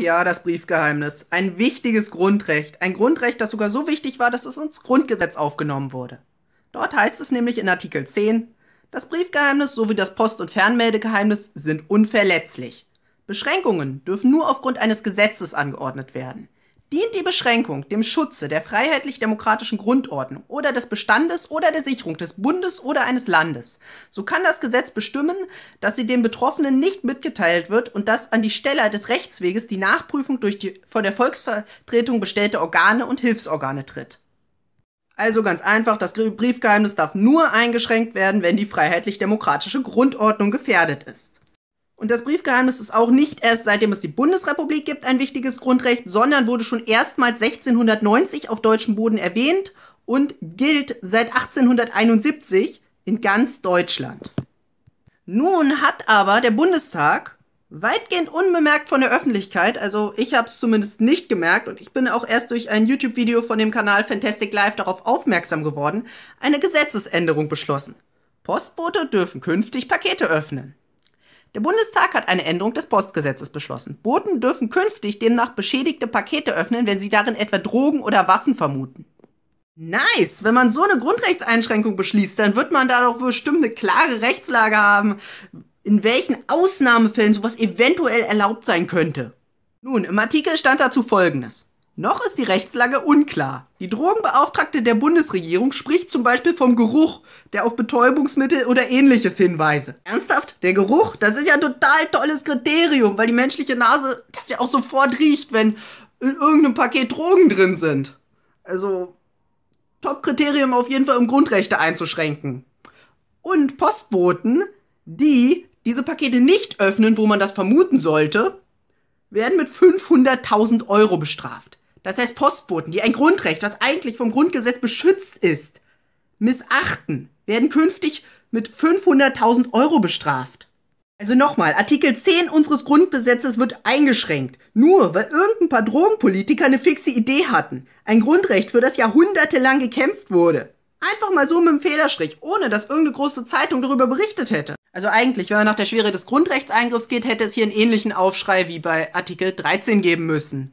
ja, das Briefgeheimnis. Ein wichtiges Grundrecht. Ein Grundrecht, das sogar so wichtig war, dass es ins Grundgesetz aufgenommen wurde. Dort heißt es nämlich in Artikel 10, das Briefgeheimnis sowie das Post- und Fernmeldegeheimnis sind unverletzlich. Beschränkungen dürfen nur aufgrund eines Gesetzes angeordnet werden dient die Beschränkung dem Schutze der freiheitlich-demokratischen Grundordnung oder des Bestandes oder der Sicherung des Bundes oder eines Landes, so kann das Gesetz bestimmen, dass sie dem Betroffenen nicht mitgeteilt wird und dass an die Stelle des Rechtsweges die Nachprüfung durch die von der Volksvertretung bestellte Organe und Hilfsorgane tritt. Also ganz einfach, das Briefgeheimnis darf nur eingeschränkt werden, wenn die freiheitlich-demokratische Grundordnung gefährdet ist. Und das Briefgeheimnis ist auch nicht erst seitdem es die Bundesrepublik gibt ein wichtiges Grundrecht, sondern wurde schon erstmals 1690 auf deutschem Boden erwähnt und gilt seit 1871 in ganz Deutschland. Nun hat aber der Bundestag weitgehend unbemerkt von der Öffentlichkeit, also ich habe es zumindest nicht gemerkt und ich bin auch erst durch ein YouTube-Video von dem Kanal Fantastic Life darauf aufmerksam geworden, eine Gesetzesänderung beschlossen. Postbote dürfen künftig Pakete öffnen. Der Bundestag hat eine Änderung des Postgesetzes beschlossen. Boten dürfen künftig demnach beschädigte Pakete öffnen, wenn sie darin etwa Drogen oder Waffen vermuten. Nice! Wenn man so eine Grundrechtseinschränkung beschließt, dann wird man da doch bestimmt eine klare Rechtslage haben, in welchen Ausnahmefällen sowas eventuell erlaubt sein könnte. Nun, im Artikel stand dazu folgendes. Noch ist die Rechtslage unklar. Die Drogenbeauftragte der Bundesregierung spricht zum Beispiel vom Geruch, der auf Betäubungsmittel oder ähnliches hinweise. Ernsthaft? Der Geruch? Das ist ja ein total tolles Kriterium, weil die menschliche Nase das ja auch sofort riecht, wenn in irgendeinem Paket Drogen drin sind. Also, Top-Kriterium auf jeden Fall, um Grundrechte einzuschränken. Und Postboten, die diese Pakete nicht öffnen, wo man das vermuten sollte, werden mit 500.000 Euro bestraft das heißt Postboten, die ein Grundrecht, das eigentlich vom Grundgesetz beschützt ist, missachten, werden künftig mit 500.000 Euro bestraft. Also nochmal, Artikel 10 unseres Grundgesetzes wird eingeschränkt. Nur weil irgendein paar Drogenpolitiker eine fixe Idee hatten. Ein Grundrecht, für das jahrhundertelang gekämpft wurde. Einfach mal so mit dem Federstrich, ohne dass irgendeine große Zeitung darüber berichtet hätte. Also eigentlich, wenn man nach der Schwere des Grundrechtseingriffs geht, hätte es hier einen ähnlichen Aufschrei wie bei Artikel 13 geben müssen.